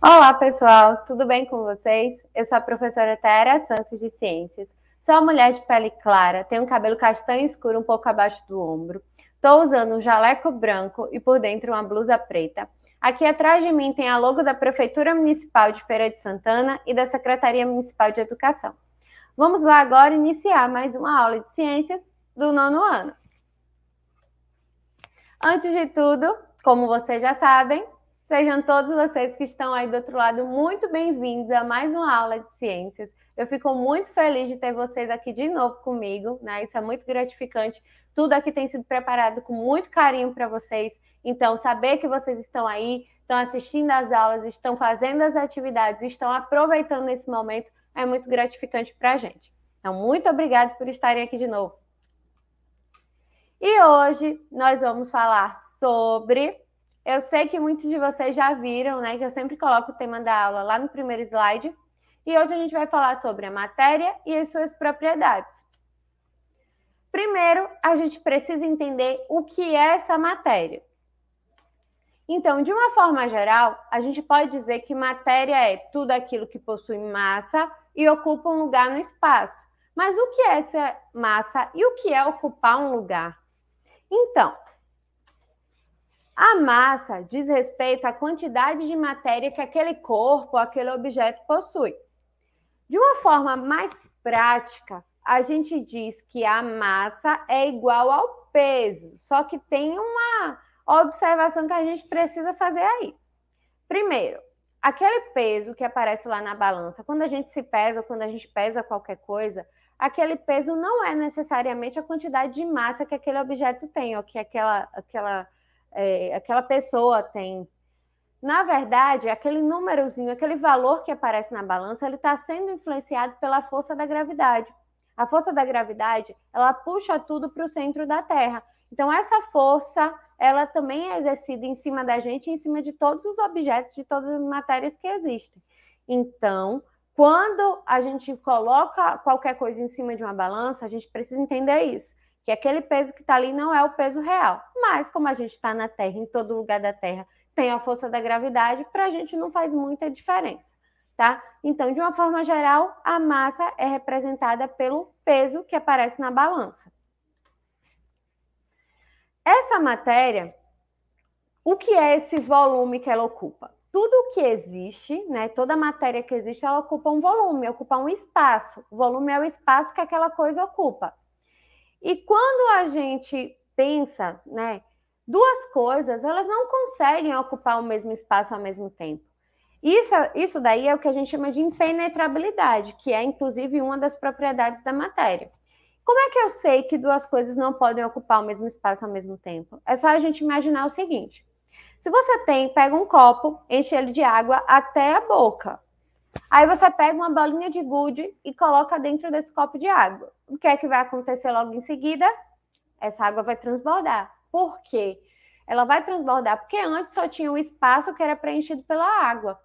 Olá, pessoal, tudo bem com vocês? Eu sou a professora Tera Santos de Ciências. Sou uma mulher de pele clara, tenho um cabelo castanho escuro um pouco abaixo do ombro. Estou usando um jaleco branco e por dentro uma blusa preta. Aqui atrás de mim tem a logo da Prefeitura Municipal de Feira de Santana e da Secretaria Municipal de Educação. Vamos lá agora iniciar mais uma aula de ciências do nono ano. Antes de tudo, como vocês já sabem, Sejam todos vocês que estão aí do outro lado muito bem-vindos a mais uma aula de ciências. Eu fico muito feliz de ter vocês aqui de novo comigo, né? Isso é muito gratificante. Tudo aqui tem sido preparado com muito carinho para vocês. Então, saber que vocês estão aí, estão assistindo às aulas, estão fazendo as atividades, estão aproveitando esse momento é muito gratificante para a gente. Então, muito obrigada por estarem aqui de novo. E hoje nós vamos falar sobre eu sei que muitos de vocês já viram, né, que eu sempre coloco o tema da aula lá no primeiro slide. E hoje a gente vai falar sobre a matéria e as suas propriedades. Primeiro, a gente precisa entender o que é essa matéria. Então, de uma forma geral, a gente pode dizer que matéria é tudo aquilo que possui massa e ocupa um lugar no espaço. Mas o que é essa massa e o que é ocupar um lugar? Então, a massa diz respeito à quantidade de matéria que aquele corpo, aquele objeto possui. De uma forma mais prática, a gente diz que a massa é igual ao peso, só que tem uma observação que a gente precisa fazer aí. Primeiro, aquele peso que aparece lá na balança, quando a gente se pesa, quando a gente pesa qualquer coisa, aquele peso não é necessariamente a quantidade de massa que aquele objeto tem, ou que aquela, aquela é, aquela pessoa tem. Na verdade, aquele númerozinho, aquele valor que aparece na balança, ele está sendo influenciado pela força da gravidade. A força da gravidade, ela puxa tudo para o centro da Terra. Então, essa força, ela também é exercida em cima da gente, em cima de todos os objetos, de todas as matérias que existem. Então, quando a gente coloca qualquer coisa em cima de uma balança, a gente precisa entender isso que aquele peso que está ali não é o peso real. Mas, como a gente está na Terra, em todo lugar da Terra, tem a força da gravidade, para a gente não faz muita diferença, tá? Então, de uma forma geral, a massa é representada pelo peso que aparece na balança. Essa matéria, o que é esse volume que ela ocupa? Tudo o que existe, né, toda matéria que existe, ela ocupa um volume, ocupa um espaço. O volume é o espaço que aquela coisa ocupa. E quando a gente pensa, né, duas coisas, elas não conseguem ocupar o mesmo espaço ao mesmo tempo. Isso, isso daí é o que a gente chama de impenetrabilidade, que é inclusive uma das propriedades da matéria. Como é que eu sei que duas coisas não podem ocupar o mesmo espaço ao mesmo tempo? É só a gente imaginar o seguinte: se você tem, pega um copo, enche ele de água até a boca. Aí você pega uma bolinha de gude e coloca dentro desse copo de água. O que é que vai acontecer logo em seguida? Essa água vai transbordar. Por quê? Ela vai transbordar porque antes só tinha um espaço que era preenchido pela água.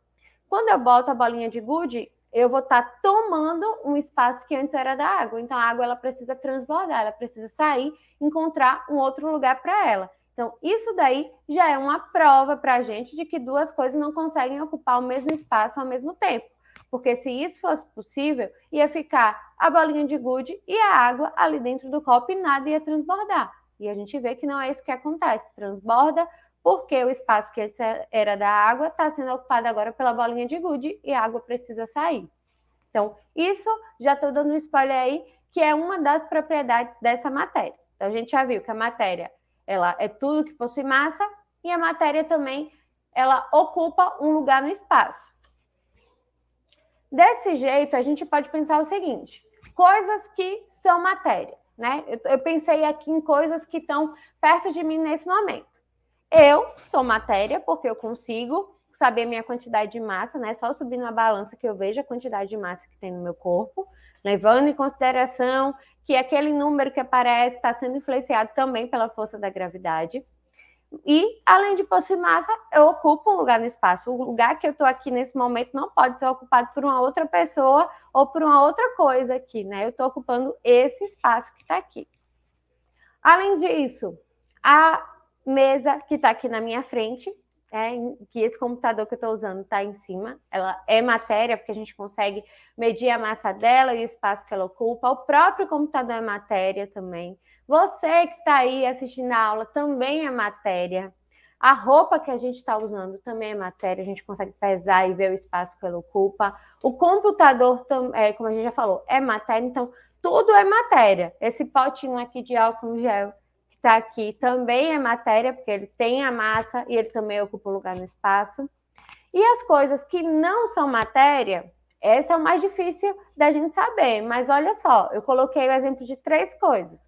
Quando eu boto a bolinha de gude, eu vou estar tá tomando um espaço que antes era da água. Então a água ela precisa transbordar, ela precisa sair, encontrar um outro lugar para ela. Então, isso daí já é uma prova para a gente de que duas coisas não conseguem ocupar o mesmo espaço ao mesmo tempo. Porque se isso fosse possível, ia ficar a bolinha de gude e a água ali dentro do copo e nada ia transbordar. E a gente vê que não é isso que acontece. Transborda porque o espaço que antes era da água está sendo ocupado agora pela bolinha de gude e a água precisa sair. Então, isso já estou dando um spoiler aí, que é uma das propriedades dessa matéria. Então, a gente já viu que a matéria ela é tudo que possui massa e a matéria também ela ocupa um lugar no espaço. Desse jeito, a gente pode pensar o seguinte: coisas que são matéria, né? Eu, eu pensei aqui em coisas que estão perto de mim nesse momento. Eu sou matéria porque eu consigo saber a minha quantidade de massa, né? Só subir na balança que eu vejo a quantidade de massa que tem no meu corpo, levando em consideração que aquele número que aparece está sendo influenciado também pela força da gravidade. E, além de possuir massa, eu ocupo um lugar no espaço. O lugar que eu estou aqui nesse momento não pode ser ocupado por uma outra pessoa ou por uma outra coisa aqui, né? Eu estou ocupando esse espaço que está aqui. Além disso, a mesa que está aqui na minha frente, é, que esse computador que eu estou usando está em cima, ela é matéria, porque a gente consegue medir a massa dela e o espaço que ela ocupa. O próprio computador é matéria também. Você que está aí assistindo a aula também é matéria. A roupa que a gente está usando também é matéria, a gente consegue pesar e ver o espaço que ela ocupa. O computador, é, como a gente já falou, é matéria, então tudo é matéria. Esse potinho aqui de álcool gel que está aqui também é matéria, porque ele tem a massa e ele também ocupa lugar no espaço. E as coisas que não são matéria, essa é o mais difícil da gente saber, mas olha só, eu coloquei o exemplo de três coisas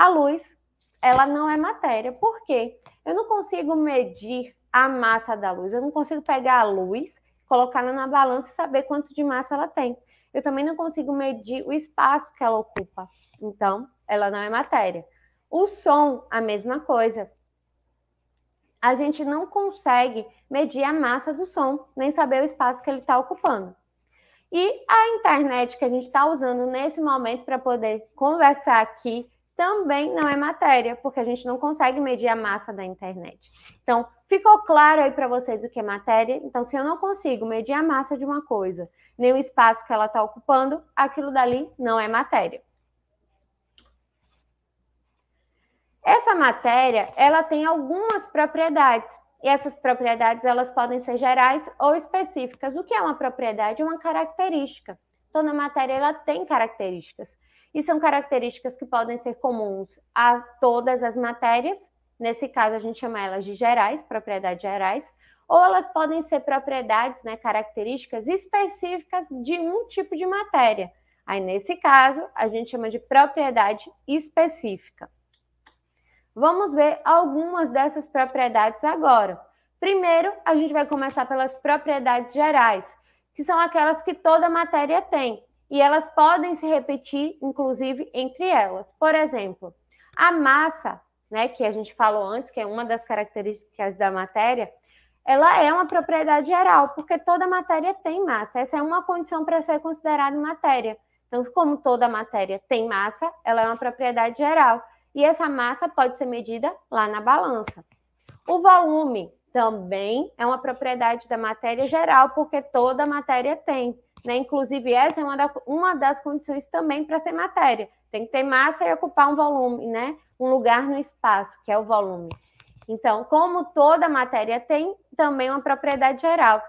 a luz, ela não é matéria. Por quê? Eu não consigo medir a massa da luz. Eu não consigo pegar a luz, colocá-la na balança e saber quanto de massa ela tem. Eu também não consigo medir o espaço que ela ocupa. Então, ela não é matéria. O som, a mesma coisa. A gente não consegue medir a massa do som, nem saber o espaço que ele está ocupando. E a internet que a gente está usando nesse momento para poder conversar aqui, também não é matéria, porque a gente não consegue medir a massa da internet. Então, ficou claro aí para vocês o que é matéria? Então, se eu não consigo medir a massa de uma coisa, nem o espaço que ela está ocupando, aquilo dali não é matéria. Essa matéria, ela tem algumas propriedades. E essas propriedades, elas podem ser gerais ou específicas. O que é uma propriedade? É uma característica. Toda matéria, ela tem características e são características que podem ser comuns a todas as matérias, nesse caso a gente chama elas de gerais, propriedades gerais, ou elas podem ser propriedades, né, características específicas de um tipo de matéria. Aí, nesse caso, a gente chama de propriedade específica. Vamos ver algumas dessas propriedades agora. Primeiro, a gente vai começar pelas propriedades gerais, que são aquelas que toda matéria tem e elas podem se repetir, inclusive, entre elas. Por exemplo, a massa, né, que a gente falou antes, que é uma das características da matéria, ela é uma propriedade geral, porque toda matéria tem massa. Essa é uma condição para ser considerada matéria. Então, como toda matéria tem massa, ela é uma propriedade geral. E essa massa pode ser medida lá na balança. O volume também é uma propriedade da matéria geral, porque toda matéria tem. Né? Inclusive, essa é uma, da, uma das condições também para ser matéria. Tem que ter massa e ocupar um volume, né? Um lugar no espaço, que é o volume. Então, como toda matéria tem também uma propriedade geral.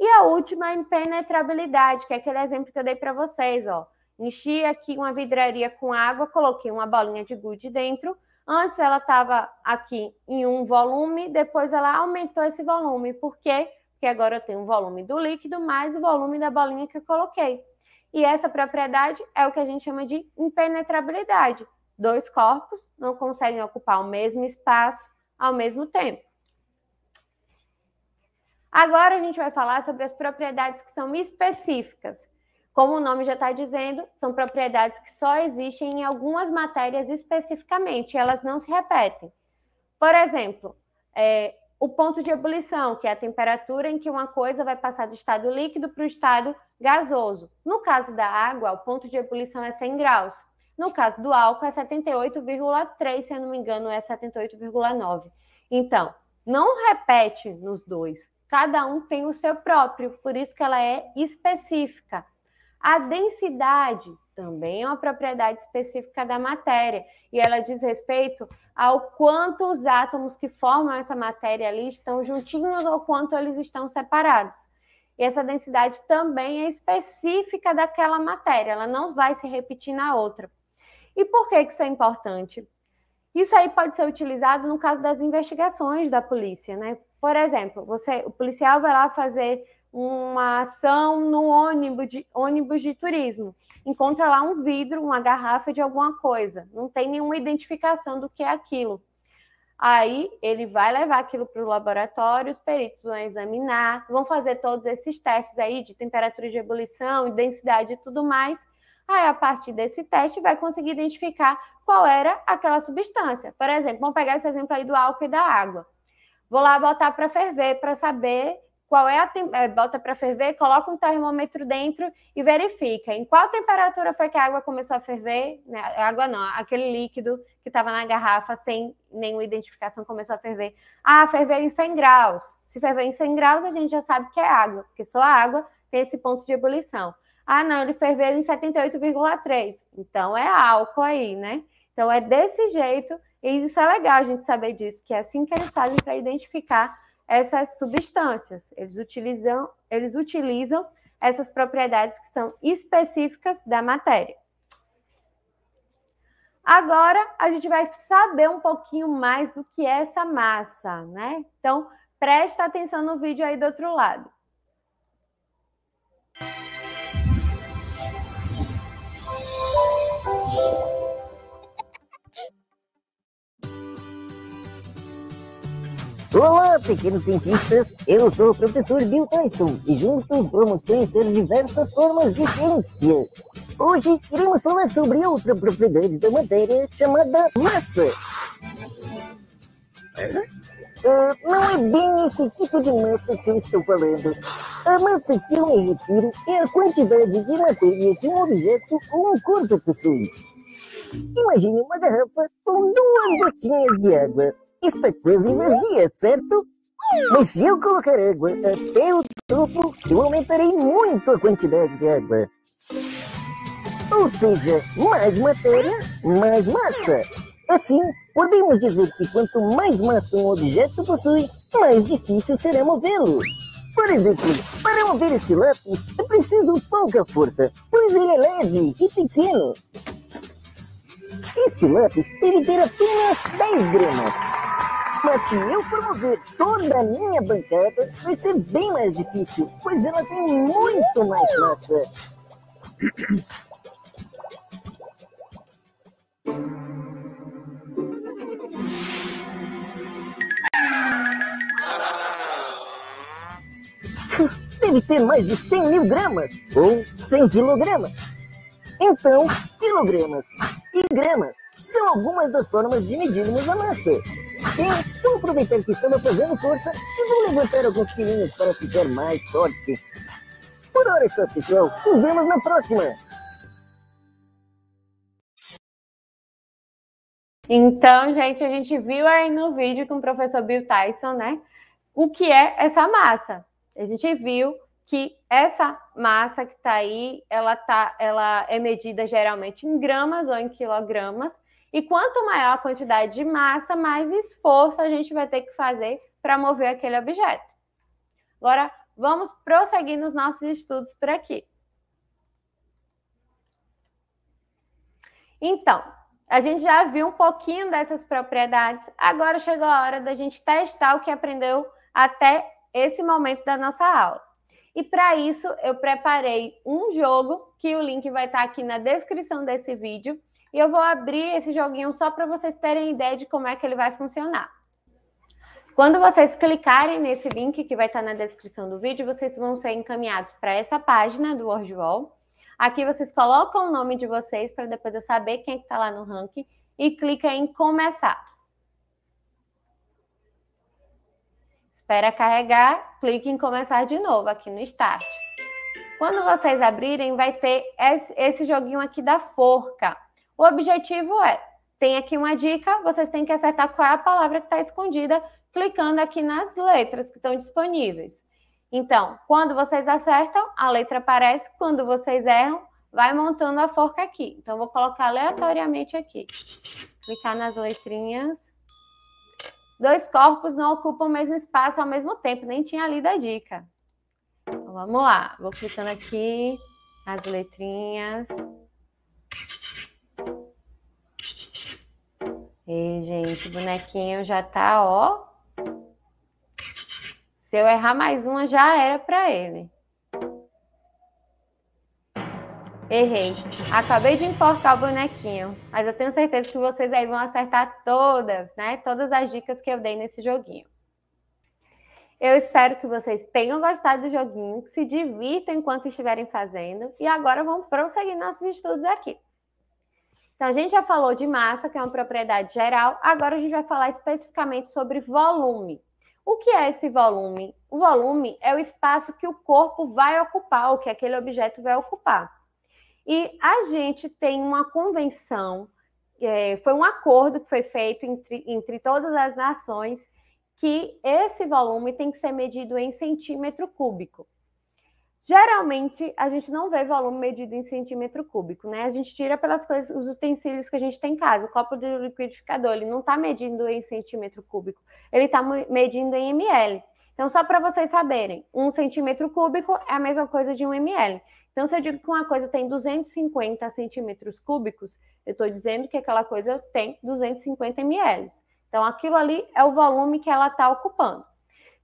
E a última, é a impenetrabilidade, que é aquele exemplo que eu dei para vocês, ó. Enchi aqui uma vidraria com água, coloquei uma bolinha de gude dentro. Antes ela estava aqui em um volume, depois ela aumentou esse volume, porque que agora eu tenho o volume do líquido mais o volume da bolinha que eu coloquei. E essa propriedade é o que a gente chama de impenetrabilidade. Dois corpos não conseguem ocupar o mesmo espaço ao mesmo tempo. Agora a gente vai falar sobre as propriedades que são específicas. Como o nome já está dizendo, são propriedades que só existem em algumas matérias especificamente, elas não se repetem. Por exemplo, é, o ponto de ebulição, que é a temperatura em que uma coisa vai passar do estado líquido para o estado gasoso. No caso da água, o ponto de ebulição é 100 graus. No caso do álcool, é 78,3, se eu não me engano, é 78,9. Então, não repete nos dois. Cada um tem o seu próprio, por isso que ela é específica. A densidade também é uma propriedade específica da matéria, e ela diz respeito ao quanto os átomos que formam essa matéria ali estão juntinhos ou quanto eles estão separados. E essa densidade também é específica daquela matéria, ela não vai se repetir na outra. E por que isso é importante? Isso aí pode ser utilizado no caso das investigações da polícia, né? Por exemplo, você, o policial vai lá fazer uma ação no ônibus de, ônibus de turismo encontra lá um vidro, uma garrafa de alguma coisa. Não tem nenhuma identificação do que é aquilo. Aí ele vai levar aquilo para o laboratório, os peritos vão examinar, vão fazer todos esses testes aí de temperatura de ebulição, densidade e tudo mais. Aí, a partir desse teste, vai conseguir identificar qual era aquela substância. Por exemplo, vamos pegar esse exemplo aí do álcool e da água. Vou lá botar para ferver para saber qual é a tem... Eh, bota para ferver, coloca um termômetro dentro e verifica em qual temperatura foi que a água começou a ferver, né? água não, aquele líquido que estava na garrafa sem nenhuma identificação começou a ferver. Ah, ferveu em 100 graus. Se ferveu em 100 graus, a gente já sabe que é água, porque só a água tem esse ponto de ebulição. Ah, não, ele ferveu em 78,3. Então é álcool aí, né? Então é desse jeito, e isso é legal a gente saber disso, que é assim que eles fazem para identificar essas substâncias. Eles utilizam, eles utilizam essas propriedades que são específicas da matéria. Agora a gente vai saber um pouquinho mais do que é essa massa, né? Então, presta atenção no vídeo aí do outro lado. Olá, pequenos cientistas! Eu sou o professor Bill Tyson e juntos vamos conhecer diversas formas de ciência. Hoje iremos falar sobre outra propriedade da matéria chamada massa. Uh, não é bem esse tipo de massa que eu estou falando. A massa que eu me refiro é a quantidade de matéria que um objeto ou um corpo possui. Imagine uma garrafa com duas gotinhas de água. Esta é coisa vazia, certo? Mas se eu colocar água até o topo, eu aumentarei muito a quantidade de água. Ou seja, mais matéria, mais massa. Assim, podemos dizer que quanto mais massa um objeto possui, mais difícil será movê-lo. Por exemplo, para mover esse lápis é preciso pouca força, pois ele é leve e pequeno. Este lápis deve ter apenas 10 gramas. Mas se eu for mover toda a minha bancada, vai ser bem mais difícil, pois ela tem muito mais massa. Deve ter mais de 100 mil gramas ou 100 quilogramas. Então, quilogramas e gramas são algumas das formas de medirmos a massa. Então, aproveitar que estamos fazendo força e vou levantar alguns quilinhos para ficar mais forte. Por hora é só, pessoal. Nos vemos na próxima! Então, gente, a gente viu aí no vídeo com o professor Bill Tyson, né? O que é essa massa? A gente viu que essa massa que está aí, ela, tá, ela é medida geralmente em gramas ou em quilogramas, e quanto maior a quantidade de massa, mais esforço a gente vai ter que fazer para mover aquele objeto. Agora, vamos prosseguir nos nossos estudos por aqui. Então, a gente já viu um pouquinho dessas propriedades, agora chegou a hora da gente testar o que aprendeu até esse momento da nossa aula. E para isso eu preparei um jogo que o link vai estar tá aqui na descrição desse vídeo. E eu vou abrir esse joguinho só para vocês terem ideia de como é que ele vai funcionar. Quando vocês clicarem nesse link que vai estar tá na descrição do vídeo, vocês vão ser encaminhados para essa página do WordWall. Aqui vocês colocam o nome de vocês para depois eu saber quem é está que tá lá no ranking e clica em começar. Espera carregar, clique em começar de novo aqui no Start. Quando vocês abrirem, vai ter esse joguinho aqui da forca. O objetivo é, tem aqui uma dica, vocês têm que acertar qual é a palavra que está escondida, clicando aqui nas letras que estão disponíveis. Então, quando vocês acertam, a letra aparece, quando vocês erram, vai montando a forca aqui. Então, vou colocar aleatoriamente aqui. Clicar nas letrinhas. Dois corpos não ocupam o mesmo espaço ao mesmo tempo. Nem tinha lido a dica. Então, vamos lá. Vou clicando aqui as letrinhas. E, gente, o bonequinho já tá, ó. Se eu errar mais uma, já era para ele. Errei. Acabei de enforcar o bonequinho, mas eu tenho certeza que vocês aí vão acertar todas, né? Todas as dicas que eu dei nesse joguinho. Eu espero que vocês tenham gostado do joguinho, que se divirtam enquanto estiverem fazendo e agora vão prosseguir nossos estudos aqui. Então, a gente já falou de massa, que é uma propriedade geral, agora a gente vai falar especificamente sobre volume. O que é esse volume? O volume é o espaço que o corpo vai ocupar, o que aquele objeto vai ocupar. E a gente tem uma convenção, é, foi um acordo que foi feito entre, entre todas as nações, que esse volume tem que ser medido em centímetro cúbico. Geralmente, a gente não vê volume medido em centímetro cúbico, né? A gente tira pelas coisas, os utensílios que a gente tem em casa. O copo do liquidificador, ele não está medindo em centímetro cúbico, ele está medindo em ml. Então, só para vocês saberem, um centímetro cúbico é a mesma coisa de um ml. Então, se eu digo que uma coisa tem 250 centímetros cúbicos, eu estou dizendo que aquela coisa tem 250 ml. Então, aquilo ali é o volume que ela está ocupando.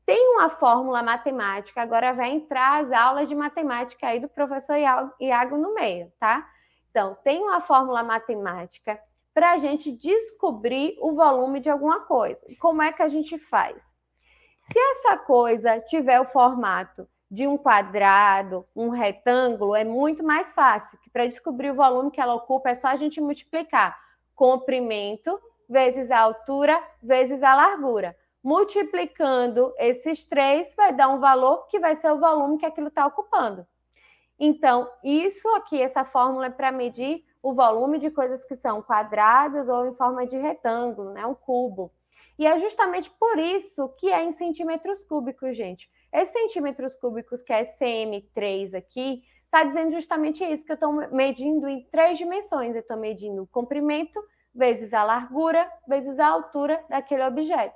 Tem uma fórmula matemática, agora vai entrar as aulas de matemática aí do professor Iago no meio, tá? Então, tem uma fórmula matemática para a gente descobrir o volume de alguma coisa. Como é que a gente faz? Se essa coisa tiver o formato de um quadrado, um retângulo, é muito mais fácil, que para descobrir o volume que ela ocupa é só a gente multiplicar comprimento vezes a altura vezes a largura. Multiplicando esses três, vai dar um valor que vai ser o volume que aquilo está ocupando. Então, isso aqui, essa fórmula é para medir o volume de coisas que são quadradas ou em forma de retângulo, né? um cubo. E é justamente por isso que é em centímetros cúbicos, gente. Esses centímetros cúbicos, que é cm3 aqui, está dizendo justamente isso, que eu estou medindo em três dimensões. Eu estou medindo o comprimento, vezes a largura, vezes a altura daquele objeto.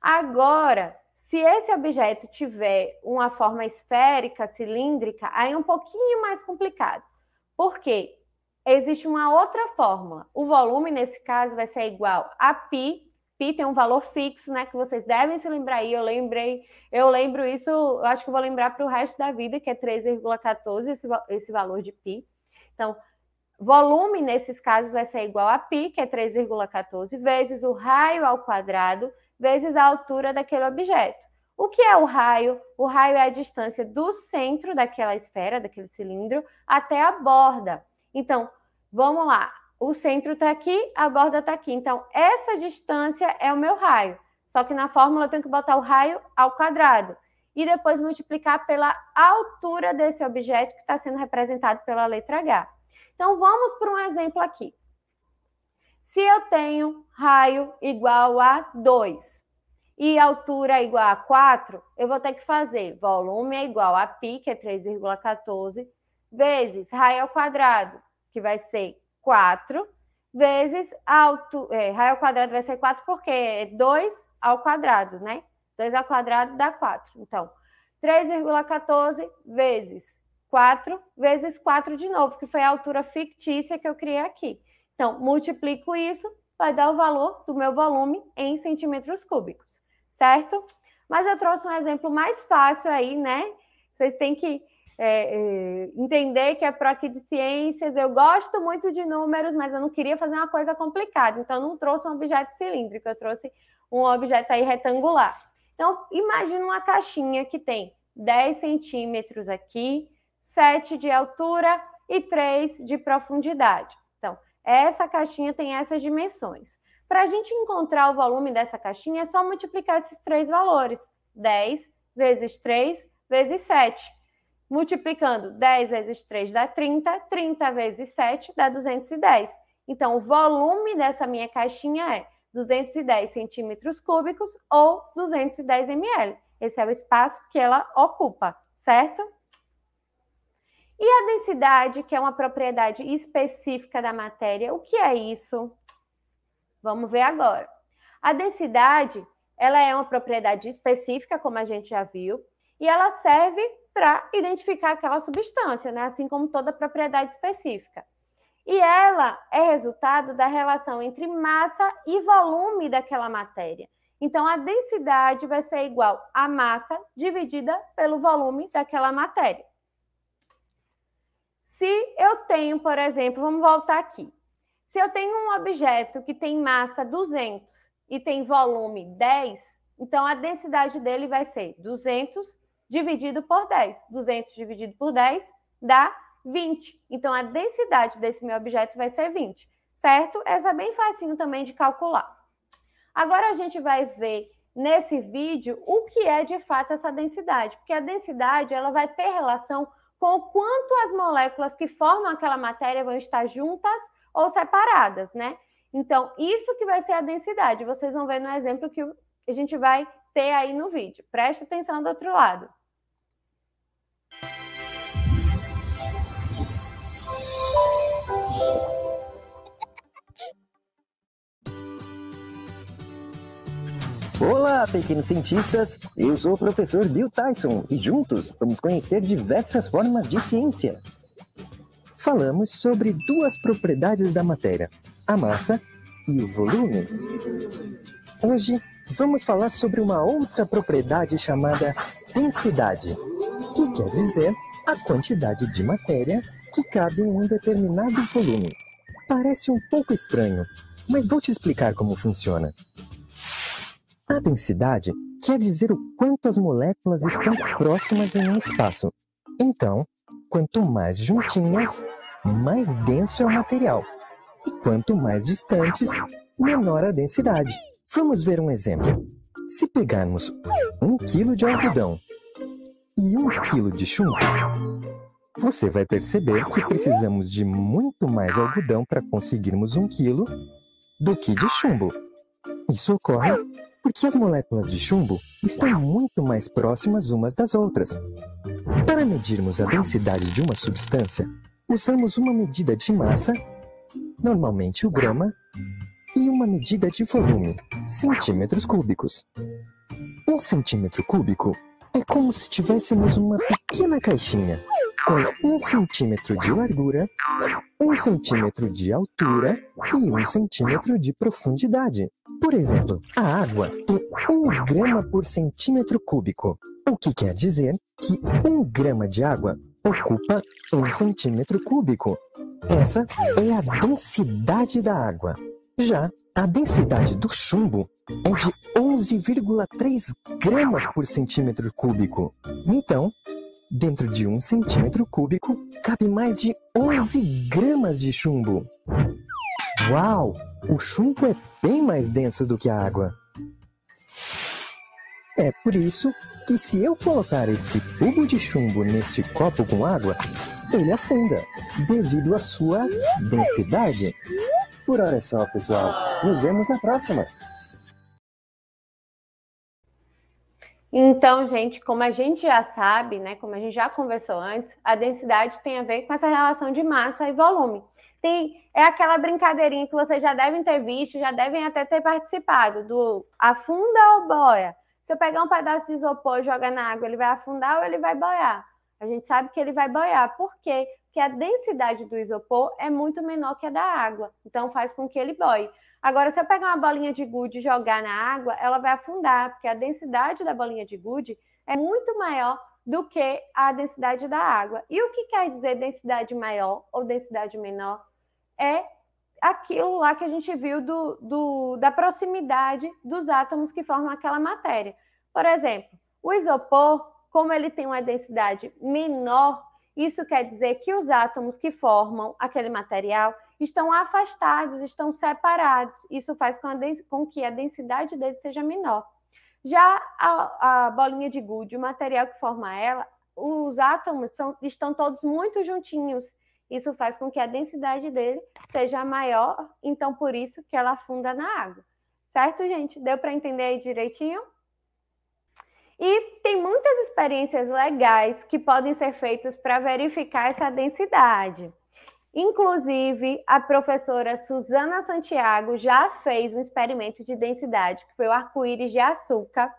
Agora, se esse objeto tiver uma forma esférica, cilíndrica, aí é um pouquinho mais complicado. Por quê? Existe uma outra fórmula. O volume, nesse caso, vai ser igual a π PI tem um valor fixo, né? Que vocês devem se lembrar aí. Eu lembrei, eu lembro isso, eu acho que vou lembrar para o resto da vida, que é 3,14 esse, esse valor de PI. Então, volume nesses casos vai ser igual a pi, que é 3,14 vezes o raio ao quadrado vezes a altura daquele objeto. O que é o raio? O raio é a distância do centro daquela esfera, daquele cilindro, até a borda. Então, vamos lá o centro está aqui, a borda está aqui. Então, essa distância é o meu raio. Só que na fórmula eu tenho que botar o raio ao quadrado e depois multiplicar pela altura desse objeto que está sendo representado pela letra H. Então, vamos para um exemplo aqui. Se eu tenho raio igual a 2 e altura igual a 4, eu vou ter que fazer volume é igual a π, que é 3,14, vezes raio ao quadrado, que vai ser 4 vezes alto, é, raio ao quadrado vai ser 4 porque é 2 ao quadrado, né? 2 ao quadrado dá 4. Então, 3,14 vezes 4 vezes 4 de novo, que foi a altura fictícia que eu criei aqui. Então, multiplico isso, vai dar o valor do meu volume em centímetros cúbicos, certo? Mas eu trouxe um exemplo mais fácil aí, né? Vocês têm que é, é, entender que é para aqui de ciências. Eu gosto muito de números, mas eu não queria fazer uma coisa complicada. Então, não trouxe um objeto cilíndrico, eu trouxe um objeto aí retangular. Então, imagina uma caixinha que tem 10 centímetros aqui, 7 de altura e 3 de profundidade. Então, essa caixinha tem essas dimensões. Para a gente encontrar o volume dessa caixinha, é só multiplicar esses três valores: 10 vezes 3 vezes 7 Multiplicando 10 vezes 3 dá 30, 30 vezes 7 dá 210. Então, o volume dessa minha caixinha é 210 centímetros cúbicos ou 210 ml. Esse é o espaço que ela ocupa, certo? E a densidade, que é uma propriedade específica da matéria, o que é isso? Vamos ver agora. A densidade, ela é uma propriedade específica, como a gente já viu, e ela serve para identificar aquela substância, né? assim como toda propriedade específica. E ela é resultado da relação entre massa e volume daquela matéria. Então, a densidade vai ser igual à massa dividida pelo volume daquela matéria. Se eu tenho, por exemplo, vamos voltar aqui. Se eu tenho um objeto que tem massa 200 e tem volume 10, então a densidade dele vai ser 200 dividido por 10. 200 dividido por 10 dá 20. Então, a densidade desse meu objeto vai ser 20, certo? Essa é bem facinho também de calcular. Agora, a gente vai ver nesse vídeo o que é de fato essa densidade, porque a densidade ela vai ter relação com o quanto as moléculas que formam aquela matéria vão estar juntas ou separadas, né? Então, isso que vai ser a densidade. Vocês vão ver no exemplo que a gente vai ter aí no vídeo. Presta atenção do outro lado. Olá, pequenos cientistas! Eu sou o professor Bill Tyson e juntos vamos conhecer diversas formas de ciência. Falamos sobre duas propriedades da matéria, a massa e o volume. Hoje vamos falar sobre uma outra propriedade chamada densidade, que quer dizer a quantidade de matéria que cabem em um determinado volume. Parece um pouco estranho, mas vou te explicar como funciona. A densidade quer dizer o quanto as moléculas estão próximas em um espaço. Então, quanto mais juntinhas, mais denso é o material. E quanto mais distantes, menor a densidade. Vamos ver um exemplo. Se pegarmos um quilo de algodão e um quilo de chumbo, você vai perceber que precisamos de muito mais algodão para conseguirmos um quilo do que de chumbo. Isso ocorre porque as moléculas de chumbo estão muito mais próximas umas das outras. Para medirmos a densidade de uma substância, usamos uma medida de massa, normalmente o grama, e uma medida de volume, centímetros cúbicos. Um centímetro cúbico é como se tivéssemos uma pequena caixinha com 1 centímetro de largura, 1 centímetro de altura e 1 centímetro de profundidade. Por exemplo, a água tem 1 grama por centímetro cúbico, o que quer dizer que 1 grama de água ocupa 1 centímetro cúbico. Essa é a densidade da água. Já a densidade do chumbo é de 11,3 gramas por centímetro cúbico. Então, Dentro de um centímetro cúbico cabe mais de 11 gramas de chumbo. Uau! O chumbo é bem mais denso do que a água. É por isso que se eu colocar esse tubo de chumbo neste copo com água, ele afunda, devido à sua densidade. Por hora é só, pessoal. Nos vemos na próxima! Então, gente, como a gente já sabe, né, como a gente já conversou antes, a densidade tem a ver com essa relação de massa e volume. Tem, é aquela brincadeirinha que vocês já devem ter visto, já devem até ter participado, do afunda ou boia. Se eu pegar um pedaço de isopor e jogar na água, ele vai afundar ou ele vai boiar? A gente sabe que ele vai boiar Por quê? Porque a densidade do isopor é muito menor que a da água. Então faz com que ele boie. Agora, se eu pegar uma bolinha de gude e jogar na água, ela vai afundar, porque a densidade da bolinha de gude é muito maior do que a densidade da água. E o que quer dizer densidade maior ou densidade menor? É aquilo lá que a gente viu do, do, da proximidade dos átomos que formam aquela matéria. Por exemplo, o isopor como ele tem uma densidade menor, isso quer dizer que os átomos que formam aquele material estão afastados, estão separados. Isso faz com, com que a densidade dele seja menor. Já a, a, bolinha de gude, o material que forma ela, os átomos são, estão todos muito juntinhos. Isso faz com que a densidade dele seja maior, então por isso que ela afunda na água. Certo, gente? Deu para entender aí direitinho? E experiências legais que podem ser feitas para verificar essa densidade. Inclusive, a professora Suzana Santiago já fez um experimento de densidade, que foi o arco-íris de açúcar,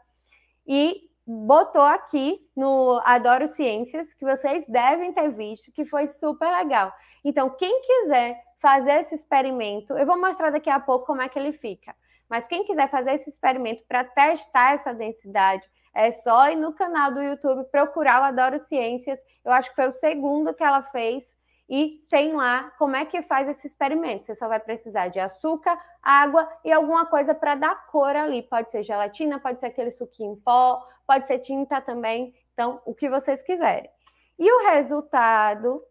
e botou aqui no Adoro Ciências, que vocês devem ter visto, que foi super legal. Então, quem quiser fazer esse experimento, eu vou mostrar daqui a pouco como é que ele fica. Mas quem quiser fazer esse experimento para testar essa densidade, é só ir no canal do YouTube procurar o Adoro Ciências. Eu acho que foi o segundo que ela fez. E tem lá como é que faz esse experimento. Você só vai precisar de açúcar, água e alguma coisa para dar cor ali. Pode ser gelatina, pode ser aquele suquinho em pó, pode ser tinta também. Então, o que vocês quiserem. E o resultado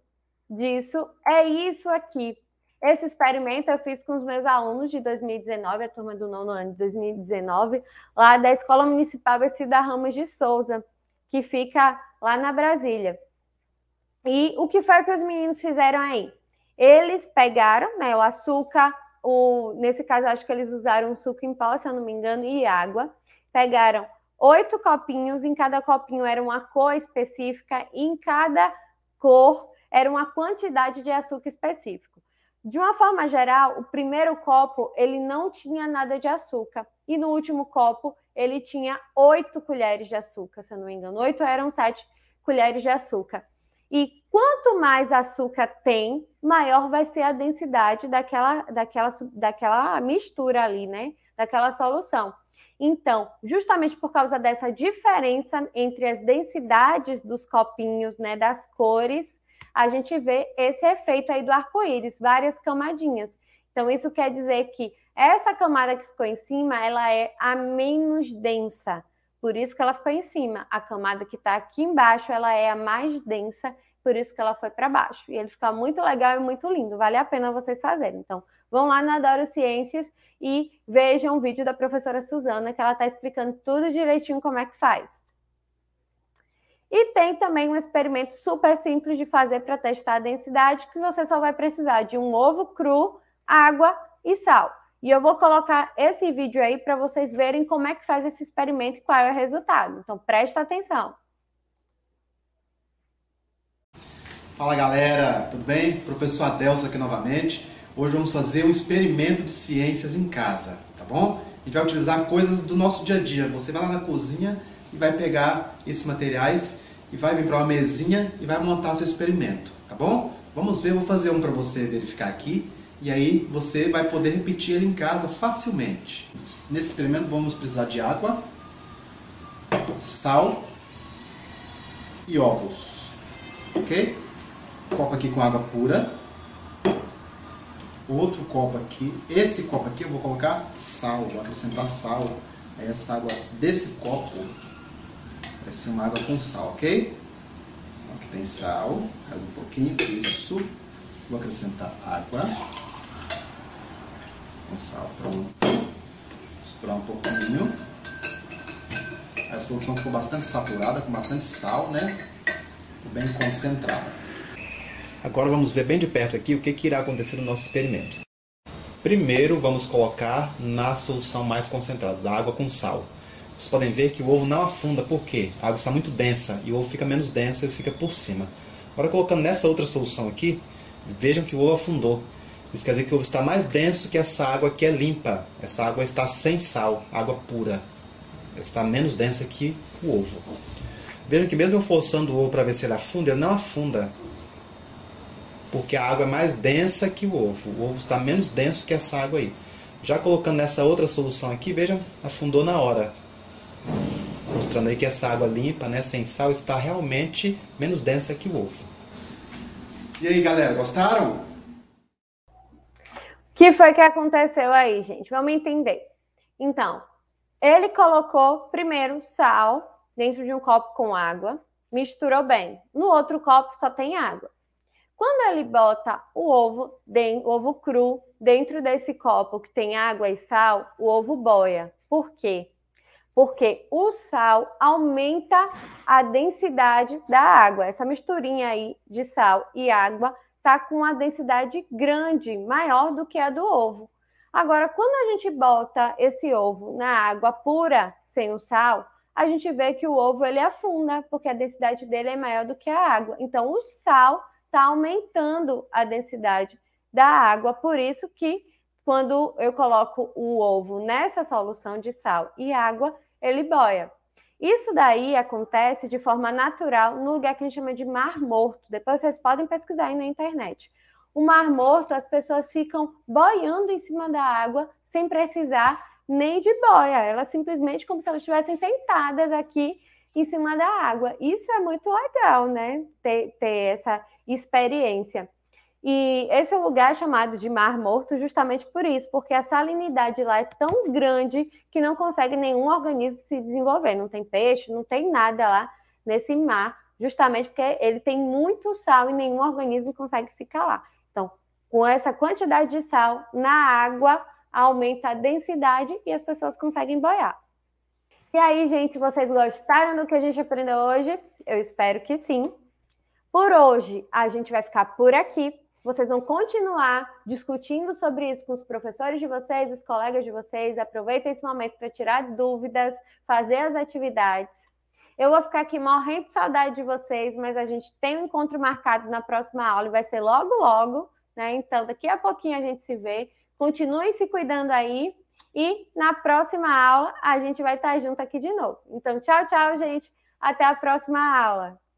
disso é isso aqui. Esse experimento eu fiz com os meus alunos de 2019, a turma do nono ano de 2019, lá da Escola Municipal Becida Ramos de Souza, que fica lá na Brasília. E o que foi que os meninos fizeram aí? Eles pegaram né, o açúcar, o, nesse caso acho que eles usaram suco em pó, se eu não me engano, e água. Pegaram oito copinhos, em cada copinho era uma cor específica, e em cada cor era uma quantidade de açúcar específico. De uma forma geral, o primeiro copo ele não tinha nada de açúcar e no último copo ele tinha oito colheres de açúcar, se eu não me engano, oito eram sete colheres de açúcar. E quanto mais açúcar tem, maior vai ser a densidade daquela, daquela, daquela mistura ali, né? Daquela solução. Então, justamente por causa dessa diferença entre as densidades dos copinhos, né, das cores, a gente vê esse efeito aí do arco-íris, várias camadinhas. Então, isso quer dizer que essa camada que ficou em cima, ela é a menos densa, por isso que ela ficou em cima. A camada que está aqui embaixo, ela é a mais densa, por isso que ela foi para baixo. E ele fica muito legal e muito lindo, vale a pena vocês fazerem. Então, vão lá na Adoro Ciências e vejam o vídeo da professora Suzana, que ela está explicando tudo direitinho como é que faz. E tem também um experimento super simples de fazer para testar a densidade, que você só vai precisar de um ovo cru, água e sal. E eu vou colocar esse vídeo aí para vocês verem como é que faz esse experimento e qual é o resultado. Então presta atenção. Fala galera, tudo bem? Professor Adelso aqui novamente. Hoje vamos fazer um experimento de ciências em casa, tá bom? A gente vai utilizar coisas do nosso dia a dia. Você vai lá na cozinha e vai pegar esses materiais e vai vir para uma mesinha e vai montar seu experimento, tá bom? Vamos ver, vou fazer um para você verificar aqui e aí você vai poder repetir ele em casa facilmente. Nesse experimento vamos precisar de água, sal e ovos, ok? Copo aqui com água pura, outro copo aqui, esse copo aqui eu vou colocar sal, vou acrescentar sal a essa água desse copo Vai ser uma água com sal, ok? Aqui tem sal, um pouquinho, isso. Vou acrescentar água com sal, pronto. Misturar um pouquinho. A solução ficou bastante saturada, com bastante sal, né? Bem concentrada. Agora vamos ver bem de perto aqui o que, que irá acontecer no nosso experimento. Primeiro vamos colocar na solução mais concentrada, da água com sal vocês podem ver que o ovo não afunda, por quê? A água está muito densa e o ovo fica menos denso e fica por cima. Agora colocando nessa outra solução aqui, vejam que o ovo afundou. Isso quer dizer que o ovo está mais denso que essa água que é limpa. Essa água está sem sal, água pura. Ela está menos densa que o ovo. Vejam que mesmo eu forçando o ovo para ver se ele afunda, ele não afunda. Porque a água é mais densa que o ovo. O ovo está menos denso que essa água aí. Já colocando nessa outra solução aqui, vejam, afundou na hora. Mostrando aí que essa água limpa, né, sem sal, está realmente menos densa que o ovo. E aí, galera, gostaram? O que foi que aconteceu aí, gente? Vamos entender. Então, ele colocou primeiro sal dentro de um copo com água, misturou bem. No outro copo só tem água. Quando ele bota o ovo, o ovo cru dentro desse copo que tem água e sal, o ovo boia. Por quê? porque o sal aumenta a densidade da água. Essa misturinha aí de sal e água tá com uma densidade grande, maior do que a do ovo. Agora, quando a gente bota esse ovo na água pura, sem o sal, a gente vê que o ovo ele afunda, porque a densidade dele é maior do que a água. Então, o sal está aumentando a densidade da água, por isso que quando eu coloco o ovo nessa solução de sal e água, ele boia. Isso daí acontece de forma natural no lugar que a gente chama de mar morto. Depois vocês podem pesquisar aí na internet. O mar morto, as pessoas ficam boiando em cima da água sem precisar nem de boia. Elas simplesmente como se elas estivessem sentadas aqui em cima da água. Isso é muito legal, né? Ter, ter essa experiência. E esse é lugar é chamado de Mar Morto justamente por isso, porque a salinidade lá é tão grande que não consegue nenhum organismo se desenvolver. Não tem peixe, não tem nada lá nesse mar, justamente porque ele tem muito sal e nenhum organismo consegue ficar lá. Então, com essa quantidade de sal na água, aumenta a densidade e as pessoas conseguem boiar. E aí, gente, vocês gostaram do que a gente aprendeu hoje? Eu espero que sim. Por hoje, a gente vai ficar por aqui. Vocês vão continuar discutindo sobre isso com os professores de vocês, os colegas de vocês. Aproveitem esse momento para tirar dúvidas, fazer as atividades. Eu vou ficar aqui morrendo de saudade de vocês, mas a gente tem um encontro marcado na próxima aula e vai ser logo, logo, né? Então, daqui a pouquinho a gente se vê. Continuem se cuidando aí e na próxima aula a gente vai estar junto aqui de novo. Então, tchau, tchau, gente. Até a próxima aula.